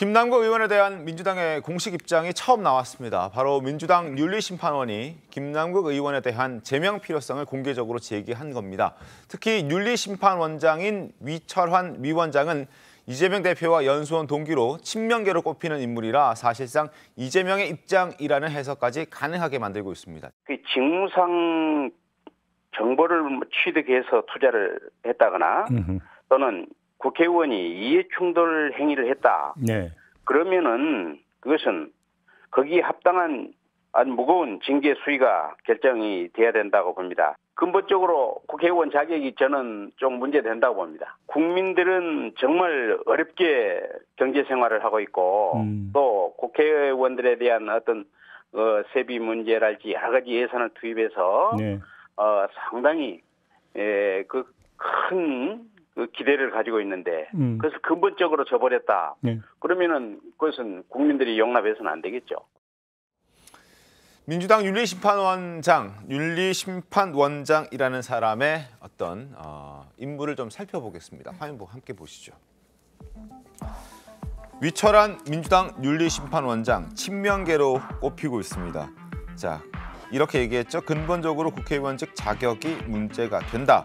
김남국 의원에 대한 민주당의 공식 입장이 처음 나왔습니다. 바로 민주당 윤리심판원이 김남국 의원에 대한 제명 필요성을 공개적으로 제기한 겁니다. 특히 윤리심판원장인 위철환 위원장은 이재명 대표와 연수원 동기로 친명계로 꼽히는 인물이라 사실상 이재명의 입장이라는 해석까지 가능하게 만들고 있습니다. 그 직무상 정보를 취득해서 투자를 했다거나 또는 국회의원이 이해충돌 행위를 했다. 네. 그러면은 그것은 거기에 합당한 무거운 징계 수위가 결정이 돼야 된다고 봅니다. 근본적으로 국회의원 자격이 저는 좀 문제된다고 봅니다. 국민들은 정말 어렵게 경제 생활을 하고 있고 음. 또 국회의원들에 대한 어떤 어, 세비 문제랄지 여러 가지 예산을 투입해서 네. 어, 상당히 예, 그큰 그 기대를 가지고 있는데 음. 그래서 근본적으로 저버렸다. 네. 그러면은 그것은 국민들이 용납해서는 안 되겠죠. 민주당 윤리심판원장, 윤리심판원장이라는 사람의 어떤 어, 인물을 좀 살펴보겠습니다. 화면 보 함께 보시죠. 위철한 민주당 윤리심판원장 친명계로 꼽히고 있습니다. 자, 이렇게 얘기했죠. 근본적으로 국회의원 직 자격이 문제가 된다.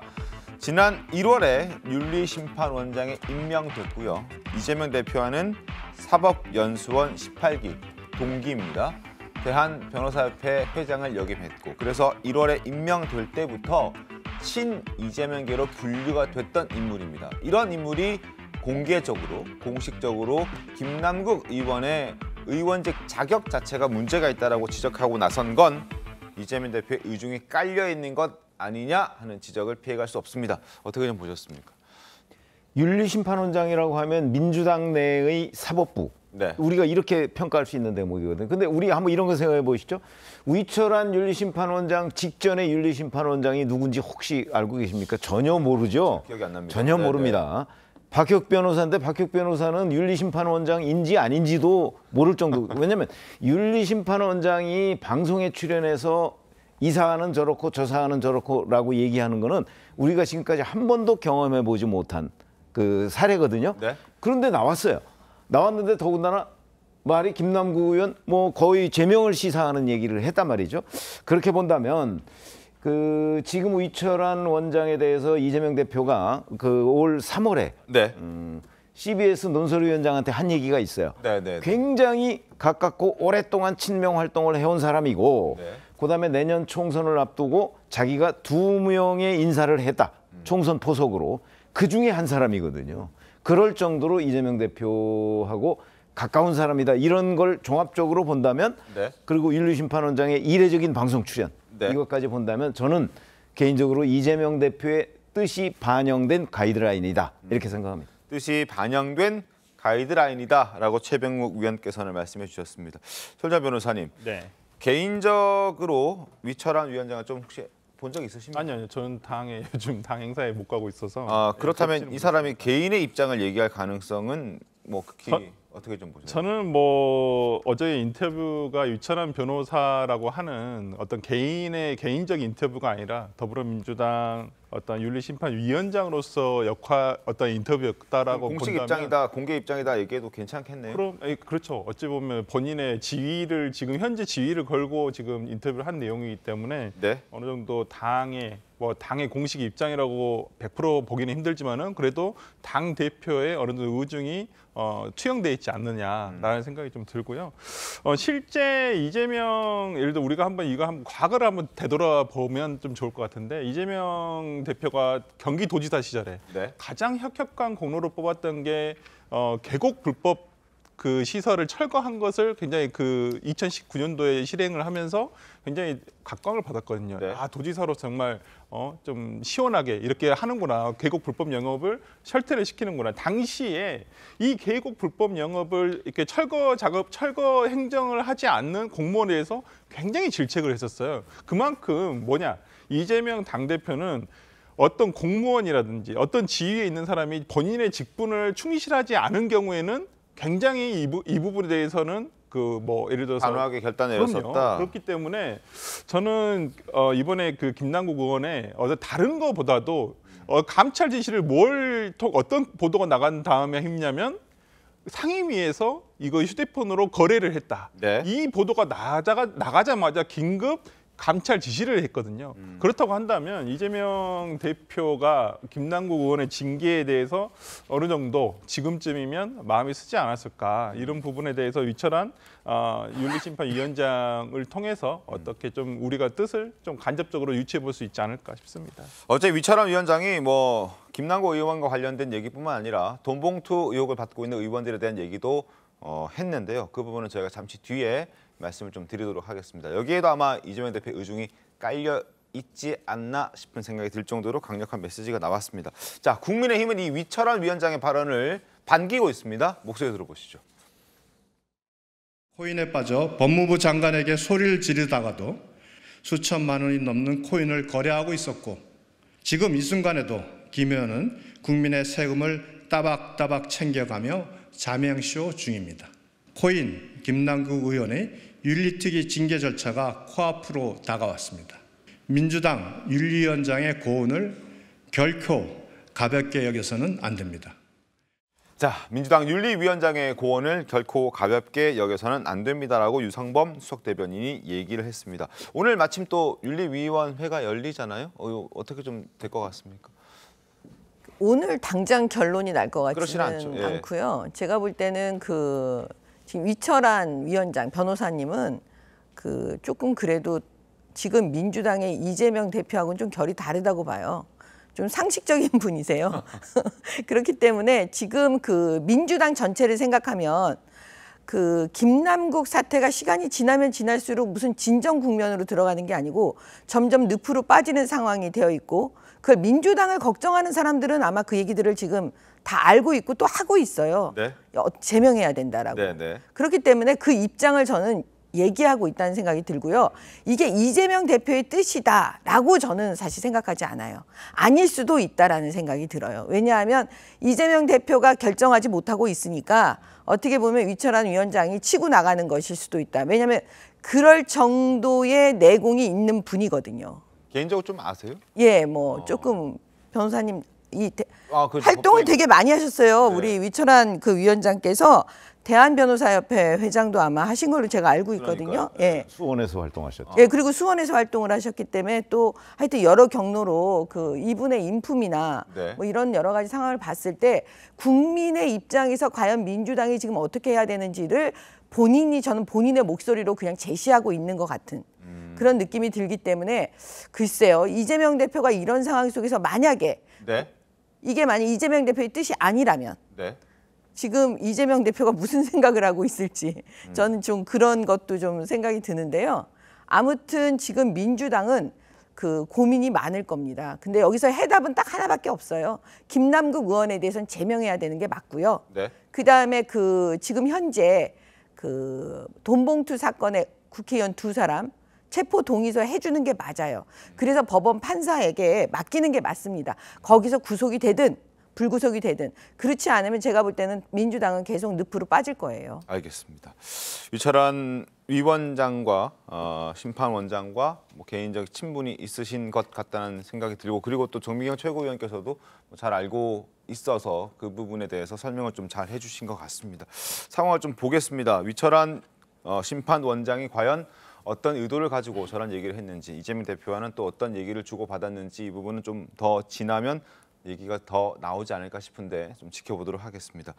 지난 1월에 윤리심판원장에 임명됐고요. 이재명 대표와는 사법연수원 18기 동기입니다. 대한변호사협회 회장을 역임했고 그래서 1월에 임명될 때부터 친 이재명계로 분류가 됐던 인물입니다. 이런 인물이 공개적으로 공식적으로 김남국 의원의 의원직 자격 자체가 문제가 있다고 지적하고 나선 건 이재명 대표의 의중이 깔려있는 것 아니냐 하는 지적을 피해갈 수 없습니다. 어떻게 좀 보셨습니까? 윤리심판원장이라고 하면 민주당 내의 사법부. 네. 우리가 이렇게 평가할 수 있는 대목이거든요. 근데 우리 한번 이런 거 생각해 보시죠. 위철한 윤리심판원장 직전에 윤리심판원장이 누군지 혹시 알고 계십니까? 전혀 모르죠. 기억이 안 납니다. 전혀 네네. 모릅니다. 네. 박혁 변호사인데 박혁 변호사는 윤리심판원장인지 아닌지도 모를 정도. 왜냐하면 윤리심판원장이 방송에 출연해서 이 사안은 저렇고 저 사안은 저렇고라고 얘기하는 거는 우리가 지금까지 한 번도 경험해 보지 못한 그 사례거든요. 네. 그런데 나왔어요. 나왔는데 더군다나 말이 김남구 의원 뭐 거의 제명을 시사하는 얘기를 했단 말이죠. 그렇게 본다면 그 지금 위철한 원장에 대해서 이재명 대표가 그 올 3월에 네. 음, CBS 논설위원장한테 한 얘기가 있어요. 네, 네, 네. 굉장히 가깝고 오랫동안 친명 활동을 해온 사람이고. 네. 그다음에 내년 총선을 앞두고 자기가 두 명의 인사를 했다. 총선 포석으로 그 중에 한 사람이거든요. 그럴 정도로 이재명 대표하고 가까운 사람이다 이런 걸 종합적으로 본다면 네. 그리고 윤리심판원장의 이례적인 방송 출연 네. 이것까지 본다면 저는 개인적으로 이재명 대표의 뜻이 반영된 가이드라인이다 음. 이렇게 생각합니다. 뜻이 반영된 가이드라인이다라고 최병욱 위원께서는 말씀해 주셨습니다. 솔자 변호사님, 네. 개인적으로 위철한 위원장을 좀 혹시 본 적 있으십니까? 아니요, 아니요. 저는 당에 요즘 당 행사에 못 가고 있어서. 아, 그렇다면 예, 이 사람이 개인의 입장을 얘기할 가능성은 뭐 극히 저, 어떻게 좀 보세요? 저는 뭐 어제 인터뷰가 유천한 변호사라고 하는 어떤 개인의 개인적 인터뷰가 아니라 더불어민주당 어떤 윤리심판위원장으로서 역할 어떤 인터뷰였다라고 공식 본다면, 입장이다, 공개 입장이다 얘기해도 괜찮겠네요. 그럼 아니, 예, 그렇죠. 어찌 보면 본인의 지위를 지금 현재 지위를 걸고 지금 인터뷰를 한 내용이기 때문에 네? 어느 정도 당의 뭐 당의 공식 입장이라고 100% 보기는 힘들지만은 그래도 당 대표의 어느 정도 의중이 어, 투영돼 있지. 있지 않느냐라는 음. 생각이 좀 들고요. 어, 실제 이재명 예를 들어 우리가 한번 이거 한번 과거를 한번 되돌아보면 좀 좋을 것 같은데 이재명 대표가 경기도지사 시절에 네. 가장 혁혁한 공로로 뽑았던 게 어, 계곡 불법 그 시설을 철거한 것을 굉장히 그 2019년도에 실행을 하면서 굉장히 각광을 받았거든요. 네. 아 도지사로 정말 어, 좀 시원하게 이렇게 하는구나. 계곡 불법 영업을 철퇴를 시키는구나. 당시에 이 계곡 불법 영업을 이렇게 철거 작업, 철거 행정을 하지 않는 공무원에서 굉장히 질책을 했었어요. 그만큼 뭐냐 이재명 당 대표는 어떤 공무원이라든지 어떤 지위에 있는 사람이 본인의 직분을 충실하지 않은 경우에는 굉장히 이, 부, 이 부분에 대해서는 그 뭐 예를 들어서 단호하게 결단을 내렸었다. 그렇기 때문에 저는 어 이번에 그 김남국 의원의 어제 다른 거보다도 어 감찰 지시를 뭘 통, 어떤 보도가 나간 다음에 했냐면 상임위에서 이거 휴대폰으로 거래를 했다. 네. 이 보도가 나가 나가자마자 긴급 감찰 지시를 했거든요. 음. 그렇다고 한다면 이재명 대표가 김남국 의원의 징계에 대해서 어느 정도 지금쯤이면 마음이 쓰지 않았을까 이런 부분에 대해서 위철한 어, 윤리심판위원장을 통해서 음. 어떻게 좀 우리가 뜻을 좀 간접적으로 유추해 볼 수 있지 않을까 싶습니다. 어제 위철한 위원장이 뭐 김남국 의원과 관련된 얘기뿐만 아니라 돈봉투 의혹을 받고 있는 의원들에 대한 얘기도 어, 했는데요. 그 부분은 저희가 잠시 뒤에 말씀을 좀 드리도록 하겠습니다. 여기에도 아마 이재명 대표 의중이 깔려 있지 않나 싶은 생각이 들 정도로 강력한 메시지가 나왔습니다. 자, 국민의힘은 이 위철환 위원장의 발언을 반기고 있습니다. 목소리 들어보시죠. 코인에 빠져 법무부 장관에게 소리를 지르다가도 수천만 원이 넘는 코인을 거래하고 있었고 지금 이 순간에도 김 의원은 국민의 세금을 따박따박 챙겨가며 자명쇼 중입니다. 코인 김남국 의원의 윤리특위 징계 절차가 코앞으로 다가왔습니다. 민주당 윤리위원장의 고언을 결코 가볍게 여겨서는 안 됩니다. 자, 민주당 윤리위원장의 고언을 결코 가볍게 여겨서는 안 됩니다라고 유상범 수석 대변인이 얘기를 했습니다. 오늘 마침 또 윤리위원회가 열리잖아요. 어, 어떻게 좀 될 것 같습니까? 오늘 당장 결론이 날 것 같지는 않죠. 예. 않고요. 제가 볼 때는 그 위철한 위원장 변호사님은 그 조금 그래도 지금 민주당의 이재명 대표하고는 좀 결이 다르다고 봐요. 좀 상식적인 분이세요. 그렇기 때문에 지금 그 민주당 전체를 생각하면 그 김남국 사태가 시간이 지나면 지날수록 무슨 진정 국면으로 들어가는 게 아니고 점점 늪으로 빠지는 상황이 되어 있고 그걸 민주당을 걱정하는 사람들은 아마 그 얘기들을 지금 다 알고 있고 또 하고 있어요. 네. 어, 제명해야 된다라고. 네, 네. 그렇기 때문에 그 입장을 저는 얘기하고 있다는 생각이 들고요. 이게 이재명 대표의 뜻이다라고 저는 사실 생각하지 않아요. 아닐 수도 있다라는 생각이 들어요. 왜냐하면 이재명 대표가 결정하지 못하고 있으니까 어떻게 보면 위철한 위원장이 치고 나가는 것일 수도 있다. 왜냐하면 그럴 정도의 내공이 있는 분이거든요. 개인적으로 좀 아세요? 예, 뭐 어. 조금 변호사님 이 아, 그 활동을 법사 되게 많이 하셨어요. 네. 우리 위철한 그 위원장께서 대한변호사협회 회장도 아마 하신 걸로 제가 알고 있거든요. 네, 예. 수원에서 활동하셨죠. 예, 그리고 수원에서 활동을 하셨기 때문에 또 하여튼 여러 경로로 그 이분의 인품이나 네. 뭐 이런 여러 가지 상황을 봤을 때 국민의 입장에서 과연 민주당이 지금 어떻게 해야 되는지를 본인이 저는 본인의 목소리로 그냥 제시하고 있는 것 같은 음. 그런 느낌이 들기 때문에 글쎄요. 이재명 대표가 이런 상황 속에서 만약에 네. 이게 만약 이재명 대표의 뜻이 아니라면 네. 지금 이재명 대표가 무슨 생각을 하고 있을지 음. 저는 좀 그런 것도 좀 생각이 드는데요. 아무튼 지금 민주당은 그 고민이 많을 겁니다. 근데 여기서 해답은 딱 하나밖에 없어요. 김남국 의원에 대해서는 제명해야 되는 게 맞고요. 네. 그다음에 그 지금 현재 그 돈봉투 사건의 국회의원 두 사람 체포 동의서 해주는 게 맞아요. 그래서 법원 판사에게 맡기는 게 맞습니다. 거기서 구속이 되든 불구속이 되든 그렇지 않으면 제가 볼 때는 민주당은 계속 늪으로 빠질 거예요. 알겠습니다. 유철한 위원장과 어, 심판원장과 뭐 개인적 친분이 있으신 것 같다는 생각이 들고 그리고 또 정미경 최고위원께서도 뭐 잘 알고 있어서 그 부분에 대해서 설명을 좀 잘 해주신 것 같습니다. 상황을 좀 보겠습니다. 위철한 어, 심판원장이 과연 어떤 의도를 가지고 저런 얘기를 했는지 이재명 대표와는 또 어떤 얘기를 주고받았는지 이 부분은 좀 더 지나면 얘기가 더 나오지 않을까 싶은데 좀 지켜보도록 하겠습니다.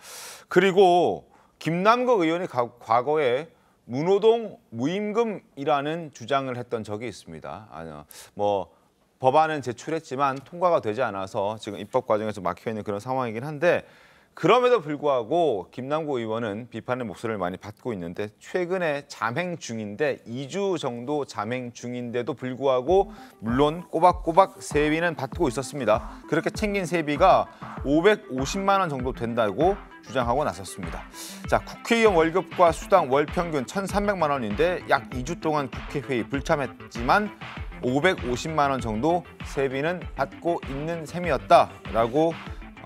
그리고 김남국 의원이 과거에 문호동 무임금이라는 주장을 했던 적이 있습니다. 아니요, 뭐 법안은 제출했지만 통과가 되지 않아서 지금 입법 과정에서 막혀 있는 그런 상황이긴 한데 그럼에도 불구하고 김남구 의원은 비판의 목소리를 많이 받고 있는데 최근에 잠행 중인데 2주 정도 잠행 중인데도 불구하고 물론 꼬박꼬박 세비는 받고 있었습니다. 그렇게 챙긴 세비가 550만 원 정도 된다고 주장하고 나섰습니다. 자, 국회의원 월급과 수당 월 평균 1,300만 원인데 약 2주 동안 국회회의 불참했지만 550만 원 정도 세비는 받고 있는 셈이었다라고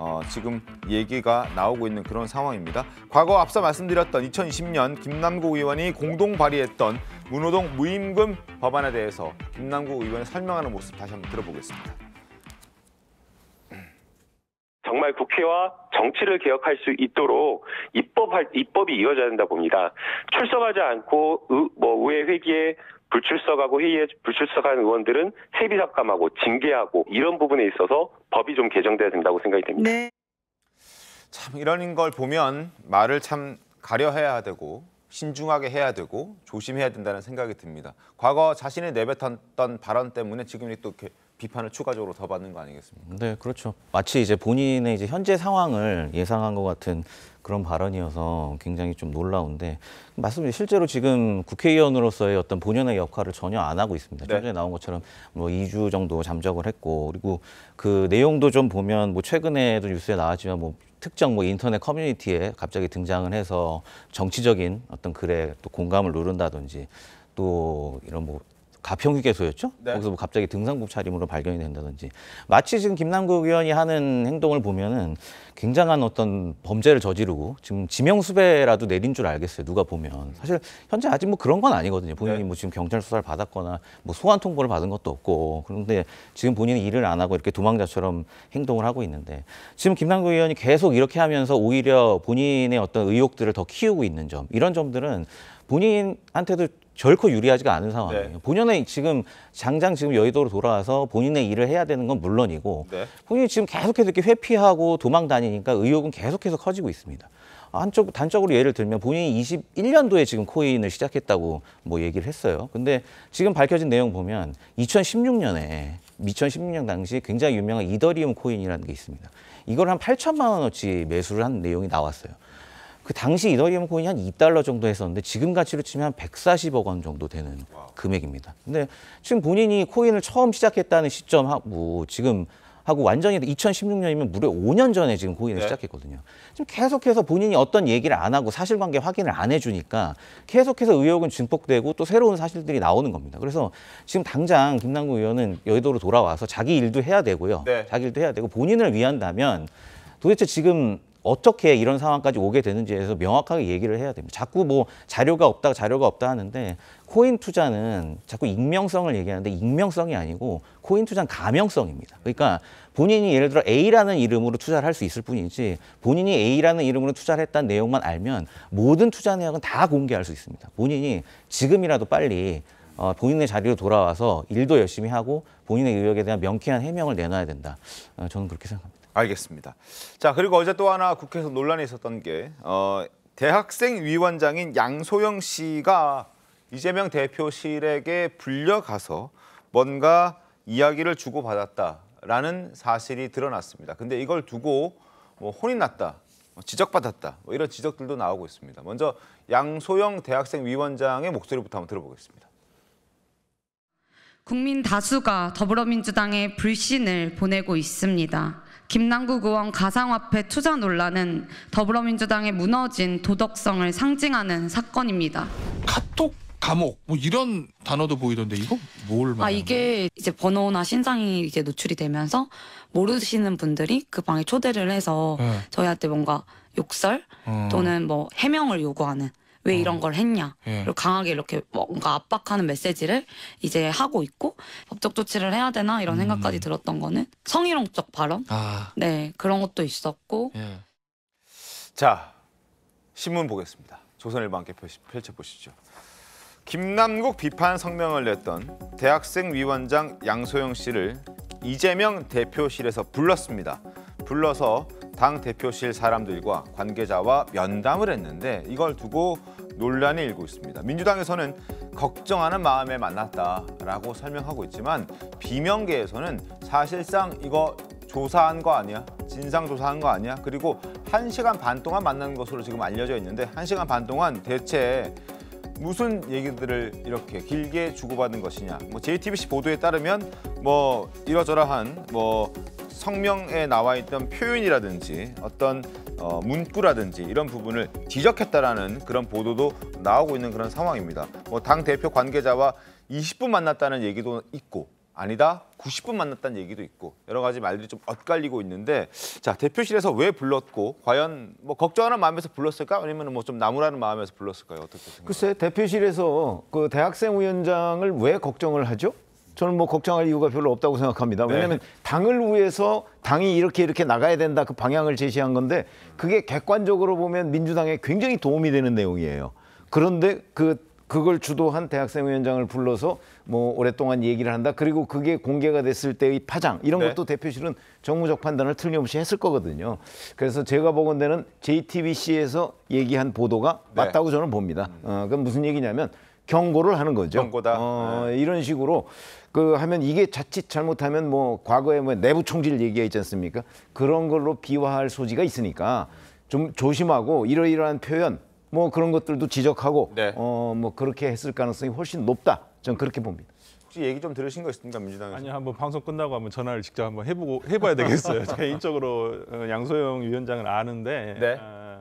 어, 지금 얘기가 나오고 있는 그런 상황입니다. 과거 앞서 말씀드렸던 2020년 김남국 의원이 공동 발의했던 문호동 무임금 법안에 대해서 김남국 의원이 설명하는 모습 다시 한번 들어보겠습니다. 정말 국회와 정치를 개혁할 수 있도록 입법할, 입법이 이어져야 된다 봅니다. 출석하지 않고 의, 뭐 의회 회기에 불출석하고 회의에 불출석한 의원들은 세비 삭감하고 징계하고 이런 부분에 있어서 법이 좀 개정돼야 된다고 생각이 됩니다. 네. 참 이런 걸 보면 말을 참 가려해야 되고 신중하게 해야 되고 조심해야 된다는 생각이 듭니다. 과거 자신이 내뱉었던 발언 때문에 지금 이렇게 비판을 추가적으로 더 받는 거 아니겠습니까? 네, 그렇죠. 마치 이제 본인의 이제 현재 상황을 예상한 것 같은 그런 발언이어서 굉장히 좀 놀라운데 말씀이 실제로 지금 국회의원으로서의 어떤 본연의 역할을 전혀 안 하고 있습니다. 네. 전에 나온 것처럼 뭐 2주 정도 잠적을 했고 그리고 그 내용도 좀 보면 뭐 최근에도 뉴스에 나왔지만 뭐 특정 뭐 인터넷 커뮤니티에 갑자기 등장을 해서 정치적인 어떤 글에 또 공감을 누른다든지 또 이런 뭐 가평휴게소였죠? 네. 거기서 뭐 갑자기 등산복 차림으로 발견이 된다든지 마치 지금 김남국 의원이 하는 행동을 보면은 굉장한 어떤 범죄를 저지르고 지금 지명수배라도 내린 줄 알겠어요. 누가 보면 사실 현재 아직 뭐 그런 건 아니거든요. 본인이 네. 뭐 지금 경찰 수사를 받았거나 뭐 소환 통보를 받은 것도 없고 그런데 지금 본인이 일을 안 하고 이렇게 도망자처럼 행동을 하고 있는데 지금 김남국 의원이 계속 이렇게 하면서 오히려 본인의 어떤 의혹들을 더 키우고 있는 점 이런 점들은 본인한테도 결코 유리하지가 않은 상황이에요. 네. 본연의 지금 장장 지금 여의도로 돌아와서 본인의 일을 해야 되는 건 물론이고 네. 본인이 지금 계속해서 이렇게 회피하고 도망 다니니까 의혹은 계속해서 커지고 있습니다. 한쪽 단적으로 예를 들면 본인이 21년도에 지금 코인을 시작했다고 뭐 얘기를 했어요. 근데 지금 밝혀진 내용 보면 2016년에 2016년 당시 굉장히 유명한 이더리움 코인이라는 게 있습니다. 이걸 한 8천만 원어치 매수를 한 내용이 나왔어요. 그 당시 이더리움 코인이 한 2달러 정도 했었는데 지금 가치로 치면 한 140억 원 정도 되는 금액입니다. 근데 지금 본인이 코인을 처음 시작했다는 시점하고 지금 하고 완전히 2016년이면 무려 5년 전에 지금 코인을 네. 시작했거든요. 지금 계속해서 본인이 어떤 얘기를 안 하고 사실관계 확인을 안 해주니까 계속해서 의혹은 증폭되고 또 새로운 사실들이 나오는 겁니다. 그래서 지금 당장 김남국 의원은 여의도로 돌아와서 자기 일도 해야 되고요. 네. 자기 일도 해야 되고 본인을 위한다면 도대체 지금 어떻게 이런 상황까지 오게 되는지에서 명확하게 얘기를 해야 됩니다. 자꾸 뭐 자료가 없다 자료가 없다 하는데 코인 투자는 자꾸 익명성을 얘기하는데 익명성이 아니고 코인 투자는 가명성입니다. 그러니까 본인이 예를 들어 A라는 이름으로 투자를 할 수 있을 뿐이지 본인이 A라는 이름으로 투자를 했다는 내용만 알면 모든 투자 내역은 다 공개할 수 있습니다. 본인이 지금이라도 빨리 어, 본인의 자리로 돌아와서 일도 열심히 하고 본인의 의혹에 대한 명쾌한 해명을 내놔야 된다. 어, 저는 그렇게 생각합니다. 알겠습니다. 자 그리고 어제 또 하나 국회에서 논란이 있었던 게 어, 대학생 위원장인 양소영 씨가 이재명 대표실에게 불려가서 뭔가 이야기를 주고받았다라는 사실이 드러났습니다. 근데 이걸 두고 뭐 혼이 났다, 뭐 지적받았다 뭐 이런 지적들도 나오고 있습니다. 먼저 양소영 대학생 위원장의 목소리부터 한번 들어보겠습니다. 국민 다수가 더불어민주당에 불신을 보내고 있습니다. 김남국 의원 가상화폐 투자 논란은 더불어민주당의 무너진 도덕성을 상징하는 사건입니다. 카톡 감옥 뭐 이런 단어도 보이던데 이거 뭘 아, 말하는 아 이게 이제 번호나 신상이 이제 노출이 되면서 모르시는 분들이 그 방에 초대를 해서 네. 저희한테 뭔가 욕설 어. 또는 뭐 해명을 요구하는 왜 어. 이런 걸 했냐. 예. 그리고 강하게 이렇게 뭔가 압박하는 메시지를 이제 하고 있고 법적 조치를 해야 되나 이런 음. 생각까지 음. 들었던 거는 성희롱적 발언. 아. 네, 그런 것도 있었고. 예. 자, 신문 보겠습니다. 조선일보 함께 펼쳐보시죠. 김남국 비판 성명을 냈던 대학생 위원장 양소영 씨를 이재명 대표실에서 불렀습니다. 불러서 당 대표실 사람들과 관계자와 면담을 했는데 이걸 두고 논란이 일고 있습니다. 민주당에서는 걱정하는 마음에 만났다라고 설명하고 있지만 비명계에서는 사실상 이거 조사한 거 아니야? 진상 조사한 거 아니야? 그리고 한시간반 동안 만난 것으로 지금 알려져 있는데 한시간반 동안 대체 무슨 얘기들을 이렇게 길게 주고받은 것이냐. 뭐 JTBC 보도에 따르면 뭐 이러저러한 뭐 성명에 나와 있던 표현이라든지 어떤 어, 문구라든지 이런 부분을 지적했다라는 그런 보도도 나오고 있는 그런 상황입니다. 뭐 당 대표 관계자와 20분 만났다는 얘기도 있고 아니다 90분 만났다는 얘기도 있고 여러 가지 말들이 좀 엇갈리고 있는데 자 대표실에서 왜 불렀고 과연 뭐 걱정하는 마음에서 불렀을까 아니면 뭐좀 나무라는 마음에서 불렀을까요 어떻게 생각하세요? 글쎄 대표실에서 그 대학생 위원장을 왜 걱정을 하죠? 저는 뭐 걱정할 이유가 별로 없다고 생각합니다. 왜냐하면 네. 당을 위해서 당이 이렇게 이렇게 나가야 된다 그 방향을 제시한 건데 그게 객관적으로 보면 민주당에 굉장히 도움이 되는 내용이에요. 그런데 그 그걸 주도한 대학생 위원장을 불러서 뭐 오랫동안 얘기를 한다. 그리고 그게 공개가 됐을 때의 파장 이런 네. 것도 네. 대표실은 정무적 판단을 틀림없이 했을 거거든요. 그래서 제가 보건대는 JTBC에서 얘기한 보도가 네. 맞다고 저는 봅니다. 어, 그건 무슨 얘기냐면 경고를 하는 거죠. 경고다. 어, 네. 이런 식으로 그 하면 이게 자칫 잘못하면 뭐 과거에 뭐 내부 총질 얘기가 있지 않습니까? 그런 걸로 비화할 소지가 있으니까 좀 조심하고 이러이러한 표현 뭐 그런 것들도 지적하고 네. 어뭐 그렇게 했을 가능성이 훨씬 높다. 저는 그렇게 봅니다. 혹시 얘기 좀 들으신 거 있습니까 민주당에서? 아니 한번 방송 끝나고 한번 전화를 직접 한번 해보고 해봐야 되겠어요. 개인적으로 어, 양소영 위원장은 아는데 네. 어,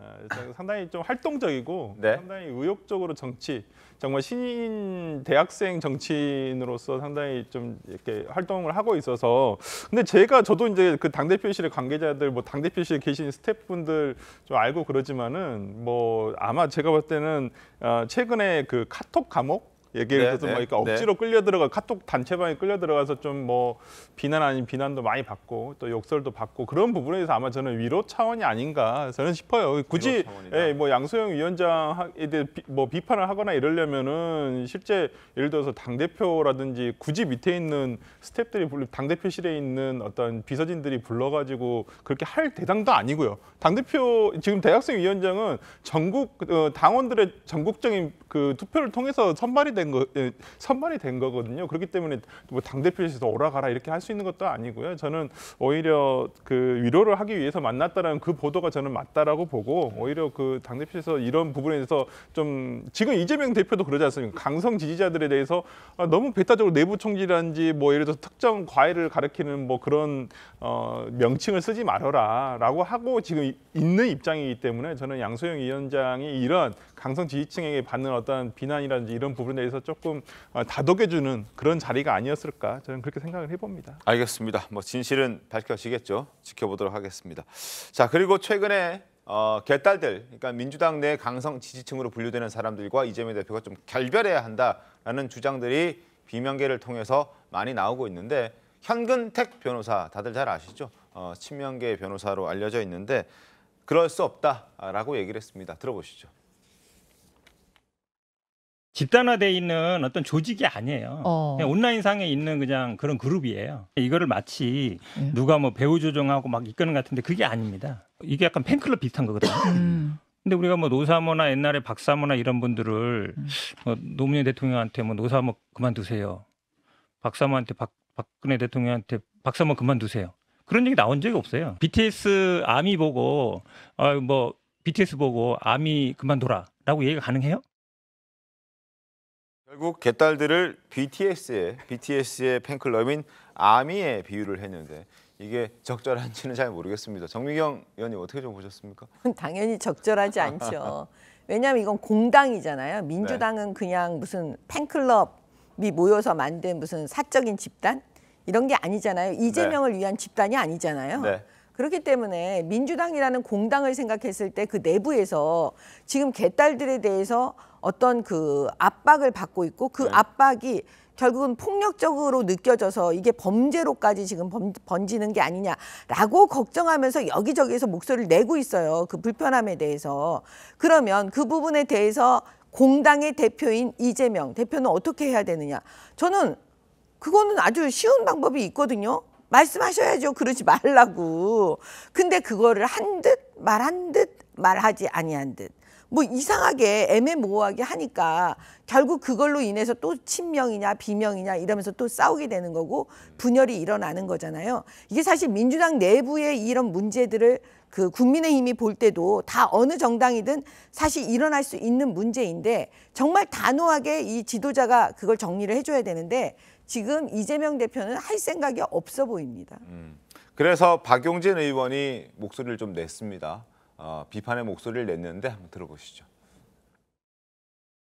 상당히 좀 활동적이고 네. 상당히 의욕적으로 정치 정말 신인 대학생 정치인으로서 상당히 좀 이렇게 활동을 하고 있어서 근데 제가 저도 이제 그당 대표실의 관계자들 뭐당 대표실에 계신 스태프분들 좀 알고 그러지만은 뭐 아마 제가 볼 때는 어 최근에 그 카톡 감옥 얘기를 네, 해서 네, 뭐 그러니까 이렇게 네. 억지로 끌려 들어가 카톡 단체방에 끌려 들어가서 좀 뭐 비난 아닌 비난도 많이 받고 또 욕설도 받고 그런 부분에서 아마 저는 위로 차원이 아닌가 저는 싶어요. 굳이 예, 뭐 양소영 위원장에 대해 비, 뭐 비판을 하거나 이러려면은 실제 예를 들어서 당 대표라든지 굳이 밑에 있는 스탭들이 당 대표실에 있는 어떤 비서진들이 불러가지고 그렇게 할 대상도 아니고요. 당 대표 지금 대학생 위원장은 전국 어, 당원들의 전국적인 그 투표를 통해서 선발이 된 거, 예, 선발이 된 거거든요. 그렇기 때문에 뭐 당대표에서 오라가라 이렇게 할 수 있는 것도 아니고요. 저는 오히려 그 위로를 하기 위해서 만났다는그 보도가 저는 맞다라고 보고 오히려 그 당대표에서 이런 부분에 대해서 좀 지금 이재명 대표도 그러지 않습니까? 강성 지지자들에 대해서 아, 너무 배타적으로 내부 총질한지 뭐 예를 들어서 특정 과일을가리키는뭐 그런 어, 명칭을 쓰지 말아라 라고 하고 지금 있는 입장이기 때문에 저는 양소영 위원장이 이런 강성 지지층에게 받는 어떤 비난이라든지 이런 부분에 대해서 조금 어, 다독여주는 그런 자리가 아니었을까 저는 그렇게 생각을 해봅니다. 알겠습니다. 뭐 진실은 밝혀지겠죠. 지켜보도록 하겠습니다. 자 그리고 최근에 어, 개딸들, 그러니까 민주당 내 강성 지지층으로 분류되는 사람들과 이재명 대표가 좀 결별해야 한다라는 주장들이 비명계를 통해서 많이 나오고 있는데 현근택 변호사 다들 잘 아시죠? 어, 친명계 변호사로 알려져 있는데 그럴 수 없다라고 얘기를 했습니다. 들어보시죠. 집단화돼 있는 어떤 조직이 아니에요. 어. 온라인 상에 있는 그냥 그런 그룹이에요. 이거를 마치 예. 누가 뭐 배우 조정하고 막 이끄는 것 같은데 그게 아닙니다. 이게 약간 팬클럽 비슷한 거거든요. 음. 근데 우리가 뭐 노사모나 옛날에 박사모나 이런 분들을 음. 뭐 노무현 대통령한테 뭐 노사모 그만두세요. 박사모한테 박, 박근혜 대통령한테 박사모 그만두세요. 그런 얘기 나온 적이 없어요. BTS 아미 보고 아뭐 BTS 보고 아미 그만둬라라고 얘기가 가능해요? 결국 개딸들을 BTS의 BTS의 팬클럽인 아미에 비유를 했는데 이게 적절한지는 잘 모르겠습니다. 정미경 의원님 어떻게 좀 보셨습니까? 당연히 적절하지 않죠. 왜냐하면 이건 공당이잖아요. 민주당은 네. 그냥 무슨 팬클럽이 모여서 만든 무슨 사적인 집단 이런 게 아니잖아요. 이재명을 네. 위한 집단이 아니잖아요. 네. 그렇기 때문에 민주당이라는 공당을 생각했을 때 그 내부에서 지금 개딸들에 대해서 어떤 그 압박을 받고 있고 그 네. 압박이 결국은 폭력적으로 느껴져서 이게 범죄로까지 지금 범, 번지는 게 아니냐라고 걱정하면서 여기저기에서 목소리를 내고 있어요. 그 불편함에 대해서. 그러면 그 부분에 대해서 공당의 대표인 이재명 대표는 어떻게 해야 되느냐. 저는 그거는 아주 쉬운 방법이 있거든요. 말씀하셔야죠. 그러지 말라고. 근데 그거를 한 듯 말한 듯 말하지 아니한 듯. 뭐 이상하게 애매모호하게 하니까 결국 그걸로 인해서 또 친명이냐 비명이냐 이러면서 또 싸우게 되는 거고 분열이 일어나는 거잖아요. 이게 사실 민주당 내부의 이런 문제들을 그 국민의힘이 볼 때도 다 어느 정당이든 사실 일어날 수 있는 문제인데 정말 단호하게 이 지도자가 그걸 정리를 해줘야 되는데 지금 이재명 대표는 할 생각이 없어 보입니다. 음, 그래서 박용진 의원이 목소리를 좀 냈습니다. 어, 비판의 목소리를 냈는데 한번 들어보시죠.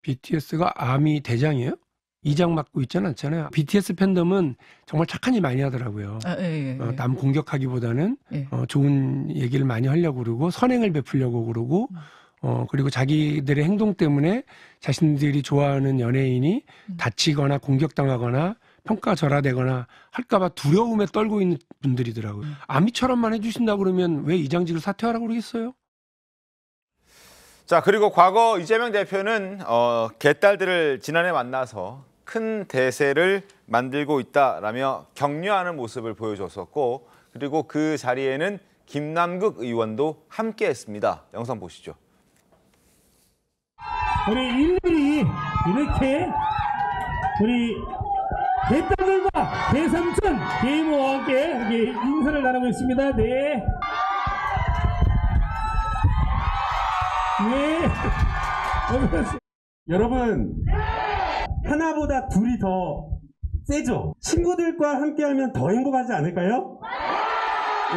BTS가 아미 대장이에요? 이장 맡고 있지는 않잖아요. BTS 팬덤은 정말 착한 일 많이 하더라고요. 아, 예, 예, 어, 예. 남 공격하기보다는 예. 어, 좋은 얘기를 많이 하려고 그러고 선행을 베풀려고 그러고 음. 어, 그리고 자기들의 행동 때문에 자신들이 좋아하는 연예인이 음. 다치거나 공격당하거나 평가절하되거나 할까봐 두려움에 떨고 있는 분들이더라고요. 음. 아미처럼만 해주신다 그러면 왜 이장직을 사퇴하라고 그러겠어요? 자 그리고 과거 이재명 대표는 어, 개딸들을 지난해 만나서 큰 대세를 만들고 있다라며 격려하는 모습을 보여줬었고 그리고 그 자리에는 김남극 의원도 함께했습니다. 영상 보시죠. 우리 일일이 이렇게 우리 개딸들과 대삼촌 게이와 함께 인사를 나누고 있습니다. 네. 예. 여러분 하나보다 둘이 더 세죠. 친구들과 함께하면 더 행복하지 않을까요?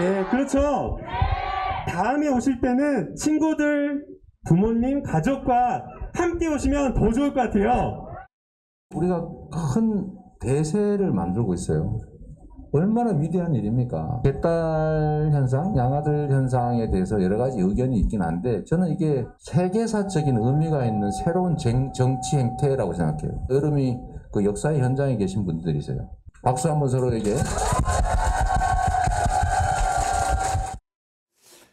예, 그렇죠. 다음에 오실 때는 친구들, 부모님, 가족과 함께 오시면 더 좋을 것 같아요. 우리가 큰 대세를 만들고 있어요. 얼마나 위대한 일입니까? 개딸 현상, 양아들 현상에 대해서 여러 가지 의견이 있긴 한데 저는 이게 세계사적인 의미가 있는 새로운 쟁, 정치 행태라고 생각해요. 여름이 그 역사의 현장에 계신 분들이세요. 박수 한번 서로에게.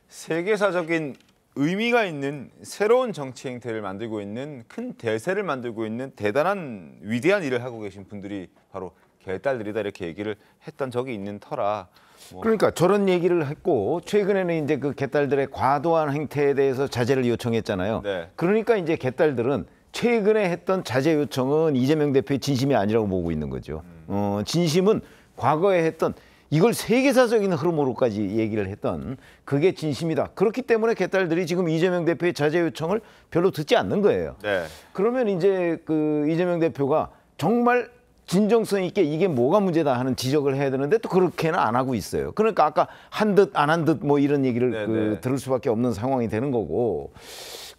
세계사적인 의미가 있는 새로운 정치 행태를 만들고 있는 큰 대세를 만들고 있는 대단한 위대한 일을 하고 계신 분들이 바로 개딸들이다 이렇게 얘기를 했던 적이 있는 터라 뭐. 그러니까 저런 얘기를 했고 최근에는 이제 그 개딸들의 과도한 행태에 대해서 자제를 요청했잖아요. 네. 그러니까 이제 개딸들은 최근에 했던 자제 요청은 이재명 대표의 진심이 아니라고 보고 있는 거죠. 음. 어, 진심은 과거에 했던 이걸 세계사적인 흐름으로까지 얘기를 했던 그게 진심이다. 그렇기 때문에 개딸들이 지금 이재명 대표의 자제 요청을 별로 듣지 않는 거예요. 네. 그러면 이제 그 이재명 대표가 정말 진정성 있게 이게 뭐가 문제다 하는 지적을 해야 되는데 또 그렇게는 안 하고 있어요. 그러니까 아까 한 듯 안 한 듯 뭐 이런 얘기를 네, 그 네. 들을 수밖에 없는 상황이 되는 거고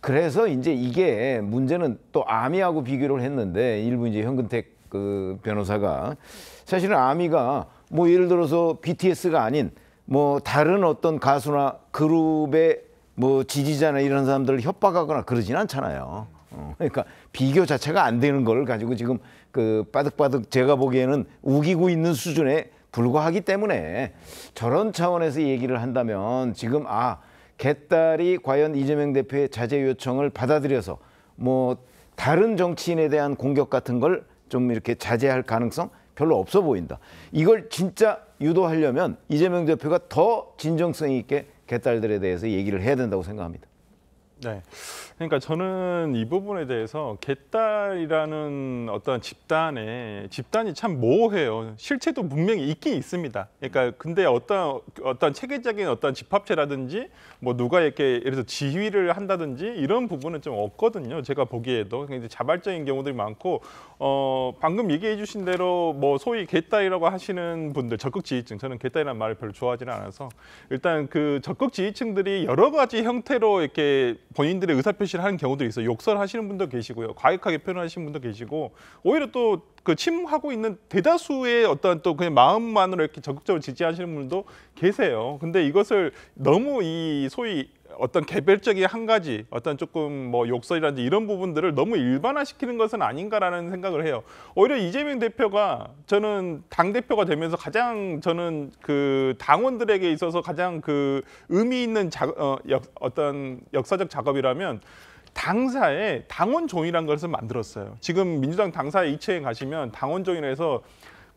그래서 이제 이게 문제는 또 아미하고 비교를 했는데 일부 이제 현근택 그 변호사가 사실은 아미가 뭐 예를 들어서 BTS가 아닌 뭐 다른 어떤 가수나 그룹의 뭐 지지자나 이런 사람들을 협박하거나 그러진 않잖아요. 어, 그러니까 비교 자체가 안 되는 걸 가지고 지금 그 빠득빠득 제가 보기에는 우기고 있는 수준에 불과하기 때문에 저런 차원에서 얘기를 한다면 지금 아 개딸이 과연 이재명 대표의 자제 요청을 받아들여서 뭐 다른 정치인에 대한 공격 같은 걸 좀 이렇게 자제할 가능성 별로 없어 보인다. 이걸 진짜 유도하려면 이재명 대표가 더 진정성 있게 개딸들에 대해서 얘기를 해야 된다고 생각합니다. 네. 그러니까 저는 이 부분에 대해서 개딸이라는 어떤 집단에 집단이 참 모호해요. 실체도 분명히 있긴 있습니다. 그러니까 근데 어떤 어떤 체계적인 어떤 집합체라든지 뭐 누가 이렇게 예를 들어 지휘를 한다든지 이런 부분은 좀 없거든요. 제가 보기에도 굉장히 그러니까 자발적인 경우들이 많고 어 방금 얘기해 주신 대로 뭐 소위 개딸이라고 하시는 분들 적극 지휘층 저는 개딸이라는 말을 별로 좋아하지는 않아서 일단 그 적극 지휘층들이 여러 가지 형태로 이렇게 본인들의 의사표시를 하는 경우도 있어요. 욕설하시는 분도 계시고요. 과격하게 표현하시는 분도 계시고 오히려 또 그 침하고 있는 대다수의 어떤 또 그냥 마음만으로 이렇게 적극적으로 지지하시는 분도 계세요. 근데 이것을 너무 이 소위 어떤 개별적인 한 가지 어떤 조금 뭐 욕설이라든지 이런 부분들을 너무 일반화시키는 것은 아닌가라는 생각을 해요. 오히려 이재명 대표가 저는 당 대표가 되면서 가장 저는 그 당원들에게 있어서 가장 그 의미 있는 자, 어, 역, 어떤 역사적 작업이라면 당사에 당원종이라는 것을 만들었어요. 지금 민주당 당사에 2체에 가시면 당원종이라서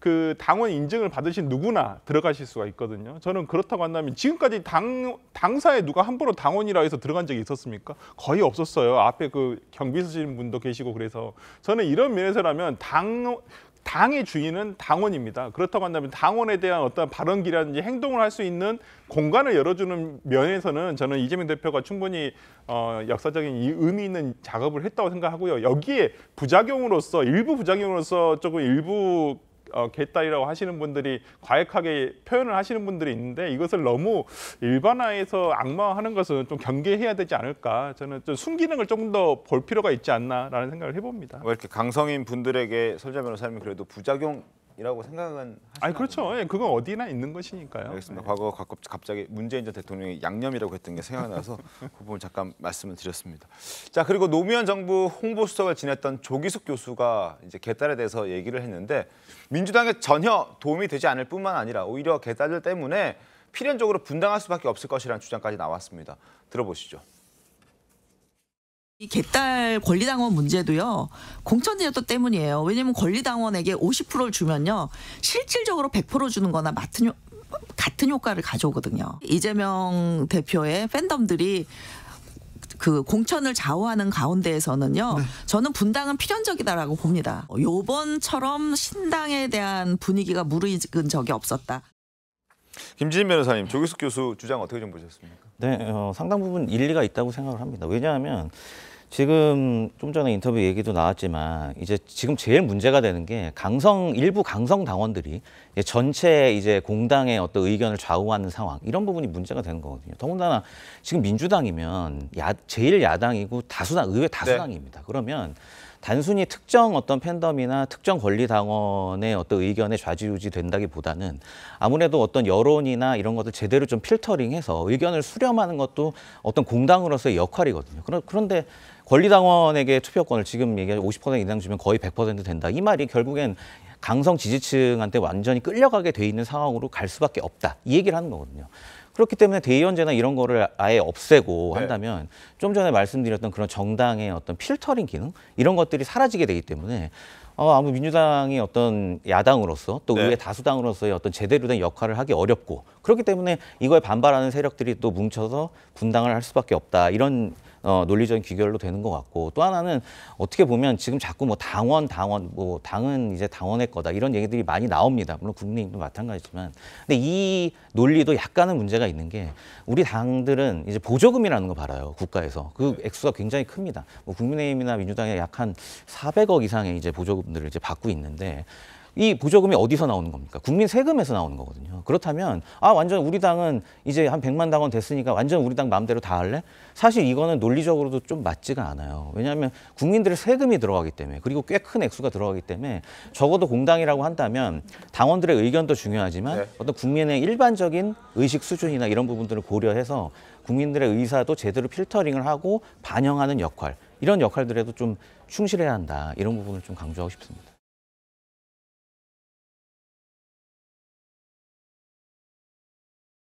그 당원 인증을 받으신 누구나 들어가실 수가 있거든요. 저는 그렇다고 한다면 지금까지 당 당사에 누가 함부로 당원이라 해서 들어간 적이 있었습니까? 거의 없었어요. 앞에 그 경비 쓰진 분도 계시고 그래서 저는 이런 면에서라면 당 당의 주인은 당원입니다. 그렇다고 한다면 당원에 대한 어떤 발언기라든지 행동을 할 수 있는 공간을 열어주는 면에서는 저는 이재명 대표가 충분히 어, 역사적인 이 의미 있는 작업을 했다고 생각하고요. 여기에 부작용으로서 일부 부작용으로서 조금 일부 어, 개딸이라고 하시는 분들이 과격하게 표현을 하시는 분들이 있는데 이것을 너무 일반화해서 악마화하는 것은 좀 경계해야 되지 않을까 저는 좀 순기능을 조금 더 볼 필요가 있지 않나라는 생각을 해봅니다. 왜 이렇게 강성인 분들에게 설자 변호사님 그래도 부작용 이라고 생각은 아니 그렇죠. 예, 그건 어디나 있는 것이니까요. 알겠습니다. 네. 과거 가- 갑자기 문재인 전 대통령이 양념이라고 했던 게 생각나서 그 부분 잠깐 말씀을 드렸습니다. 자 그리고 노무현 정부 홍보수석을 지냈던 조기숙 교수가 이제 개딸에 대해서 얘기를 했는데 민주당에 전혀 도움이 되지 않을 뿐만 아니라 오히려 개딸들 때문에 필연적으로 분당할 수밖에 없을 것이라는 주장까지 나왔습니다. 들어보시죠. 이 갯달 권리당원 문제도요 공천제도 때문이에요. 왜냐면 하 권리당원에게 50%를 주면요 실질적으로 100% 주는거나 같은 같은 효과를 가져오거든요. 이재명 대표의 팬덤들이 그 공천을 좌우하는 가운데에서는요. 네. 저는 분당은 필연적이다라고 봅니다. 요번처럼 신당에 대한 분위기가 무르익은 적이 없었다. 김진 지 변호사님, 조기숙 교수 주장 어떻게 좀 보셨습니까? 네, 어, 상당 부분 일리가 있다고 생각을 합니다. 왜냐하면 지금 좀 전에 인터뷰 얘기도 나왔지만 이제 지금 제일 문제가 되는 게 강성 일부 강성 당원들이 전체 이제 공당의 어떤 의견을 좌우하는 상황 이런 부분이 문제가 되는 거거든요. 더군다나 지금 민주당이면 야, 제일 야당이고 다수당 의회 다수당입니다. 네. 그러면 단순히 특정 어떤 팬덤이나 특정 권리당원의 어떤 의견에 좌지우지 된다기보다는 아무래도 어떤 여론이나 이런 것들 제대로 좀 필터링해서 의견을 수렴하는 것도 어떤 공당으로서의 역할이거든요. 그런데 권리당원에게 투표권을 지금 얘기한 50% 이상 주면 거의 100% 된다. 이 말이 결국엔 강성 지지층한테 완전히 끌려가게 돼 있는 상황으로 갈 수밖에 없다. 이 얘기를 하는 거거든요. 그렇기 때문에 대의원제나 이런 거를 아예 없애고 네. 한다면 좀 전에 말씀드렸던 그런 정당의 어떤 필터링 기능 이런 것들이 사라지게 되기 때문에 어, 아무 민주당이 어떤 야당으로서 또 네. 의회 다수당으로서의 어떤 제대로 된 역할을 하기 어렵고 그렇기 때문에 이거에 반발하는 세력들이 또 뭉쳐서 분당을 할 수밖에 없다 이런 어, 논리적인 귀결로 되는 것 같고 또 하나는 어떻게 보면 지금 자꾸 뭐 당원 당원 뭐 당은 이제 당원의 거다 이런 얘기들이 많이 나옵니다. 물론 국민도 마찬가지지만 근데 이 논리도 약간은 문제가 있는 게 우리 당들은 이제 보조금이라는 거 받아요 국가에서 그 네. 액수가 굉장히 큽니다. 뭐 국민의힘이나 민주당에 약 한 400억 이상의 이제 보조금들을 이제 받고 있는데 이 보조금이 어디서 나오는 겁니까? 국민 세금에서 나오는 거거든요. 그렇다면 아 완전 우리 당은 이제 한 100만 당원 됐으니까 완전 우리 당 마음대로 다 할래? 사실 이거는 논리적으로도 좀 맞지가 않아요. 왜냐하면 국민들의 세금이 들어가기 때문에 그리고 꽤 큰 액수가 들어가기 때문에 적어도 공당이라고 한다면 당원들의 의견도 중요하지만 네. 어떤 국민의 일반적인 의식 수준이나 이런 부분들을 고려해서 국민들의 의사도 제대로 필터링을 하고 반영하는 역할 이런 역할들에도 좀 충실해야 한다 이런 부분을 좀 강조하고 싶습니다.